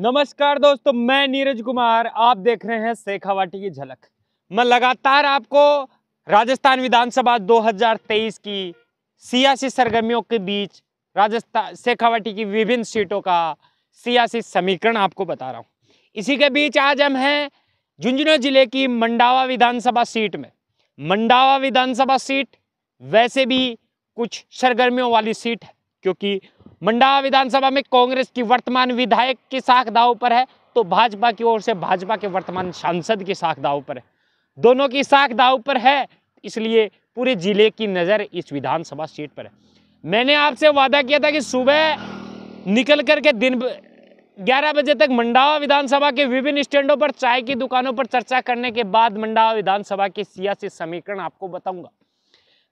नमस्कार दोस्तों मैं नीरज कुमार आप देख रहे हैं शेखावाटी की झलक मैं लगातार आपको राजस्थान विधानसभा 2023 की सियासी सरगर्मियों के बीच राजस्थान शेखावाटी की विभिन्न सीटों का सियासी समीकरण आपको बता रहा हूँ इसी के बीच आज हम हैं झुंझुनू जिले की मंडावा विधानसभा सीट में मंडावा विधानसभा सीट वैसे भी कुछ सरगर्मियों वाली सीट है क्योंकि मंडावा विधानसभा में कांग्रेस की वर्तमान विधायक की साख दाव पर है तो भाजपा की ओर से भाजपा के वर्तमान सांसद की साख दाव पर है दोनों की साख दाव पर है इसलिए पूरे जिले की नज़र इस विधानसभा सीट पर है मैंने आपसे वादा किया था कि सुबह निकल कर के दिन 11 बजे तक मंडावा विधानसभा के विभिन्न स्टैंडों पर चाय की दुकानों पर चर्चा करने के बाद मंडावा विधानसभा के सियासी समीकरण आपको बताऊंगा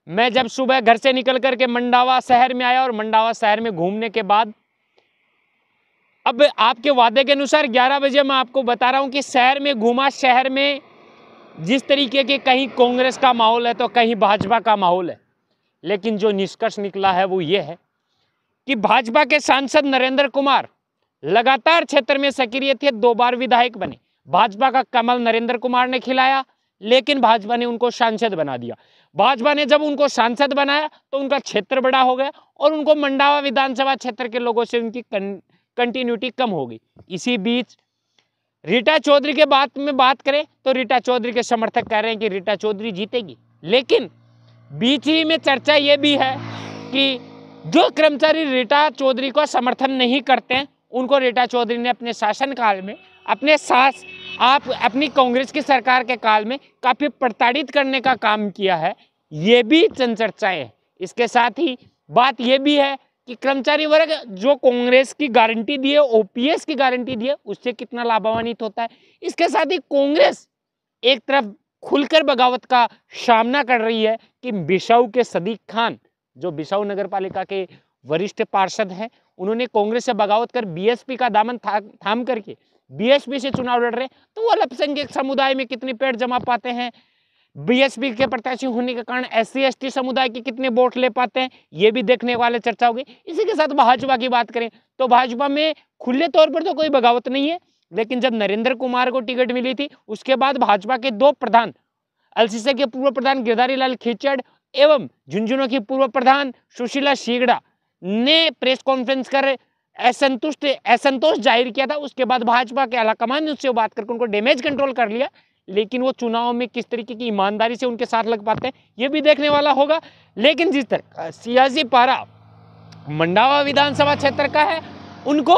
मैं जब सुबह घर से निकल करके मंडावा शहर में आया और मंडावा शहर में घूमने के बाद अब आपके वादे के अनुसार 11 बजे मैं आपको बता रहा हूं कि शहर में घूमा शहर में जिस तरीके के कहीं कांग्रेस का माहौल है तो कहीं भाजपा का माहौल है लेकिन जो निष्कर्ष निकला है वो ये है कि भाजपा के सांसद नरेंद्र कुमार लगातार क्षेत्र में सक्रिय थे दो बार विधायक बने भाजपा का कमल नरेंद्र कुमार ने खिलाया लेकिन भाजपा ने उनको सांसद बना दिया भाजपा ने जब उनको सांसद बनाया तो उनका क्षेत्र बड़ा हो गया और उनको मंडावा विधानसभा क्षेत्र के लोगों से उनकी कंटिन्यूटी कम हो गई इसी बीच रीटा चौधरी के बात में बात करें तो रीटा चौधरी के समर्थक कह रहे हैं कि रीटा चौधरी जीतेगी लेकिन बीच ही में चर्चा ये भी है कि जो कर्मचारी रीटा चौधरी का समर्थन नहीं करते उनको रीटा चौधरी ने अपने शासनकाल में अपने साथ आप अपनी कांग्रेस की सरकार के काल में काफ़ी प्रताड़ित करने का काम किया है ये भी चर्चाएं है इसके साथ ही बात यह भी है कि कर्मचारी वर्ग जो कांग्रेस की गारंटी दी है ओपीएस की गारंटी दी है उससे कितना लाभान्वित होता है इसके साथ ही कांग्रेस एक तरफ खुलकर बगावत का सामना कर रही है कि बिसाऊ के सदीक खान जो बिसाऊ नगर पालिका के वरिष्ठ पार्षद हैं उन्होंने कांग्रेस से बगावत कर बीएसपी का दामन था, थाम करके बीएसपी से चुनाव लड़ रहे तो वो अल्पसंख्यक समुदाय में कितने पेड़ जमा पाते हैं बीएसपी के प्रत्याशी होने के कारण एस सी समुदाय के कितने वोट ले पाते हैं ये भी देखने वाले चर्चा होगी इसी के साथ भाजपा की बात करें तो भाजपा में खुले तौर पर तो कोई बगावत नहीं है लेकिन जब नरेंद्र कुमार को टिकट मिली थी उसके बाद भाजपा के दो प्रधान एलसीसी के पूर्व प्रधान गिरधारी लाल खिचड़ एवं झुंझुनू की पूर्व प्रधान सुशीला शीगड़ा ने प्रेस कॉन्फ्रेंस कर असंतुष्ट असंतोष जाहिर किया था उसके बाद भाजपा के आलाकमान ने उससे बात करके उनको डैमेज कंट्रोल कर लिया लेकिन वो चुनाव में किस तरीके की ईमानदारी से उनके साथ लग पाते हैं ये भी देखने वाला होगा लेकिन जिस तरह सियासी पारा मंडावा विधानसभा क्षेत्र का है उनको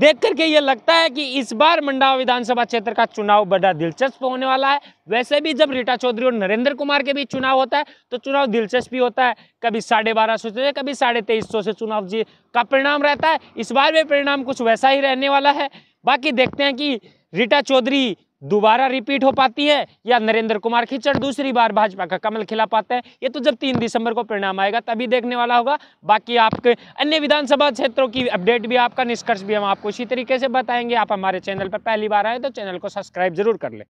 देख करके ये लगता है कि इस बार मंडावा विधानसभा क्षेत्र का चुनाव बड़ा दिलचस्प होने वाला है वैसे भी जब रीटा चौधरी और नरेंद्र कुमार के बीच चुनाव होता है तो चुनाव दिलचस्प भी होता है कभी साढ़े बारह सौ से कभी साढ़े तेईस सौ से चुनाव जी का परिणाम रहता है इस बार भी परिणाम कुछ वैसा ही रहने वाला है बाकी देखते हैं कि रीटा चौधरी दोबारा रिपीट हो पाती है या नरेंद्र कुमार खिचड़ दूसरी बार भाजपा का कमल खिला पाते हैं ये तो जब तीन दिसंबर को परिणाम आएगा तभी देखने वाला होगा बाकी आपके अन्य विधानसभा क्षेत्रों की अपडेट भी आपका निष्कर्ष भी हम आपको इसी तरीके से बताएंगे आप हमारे चैनल पर पहली बार आए तो चैनल को सब्सक्राइब जरूर कर लें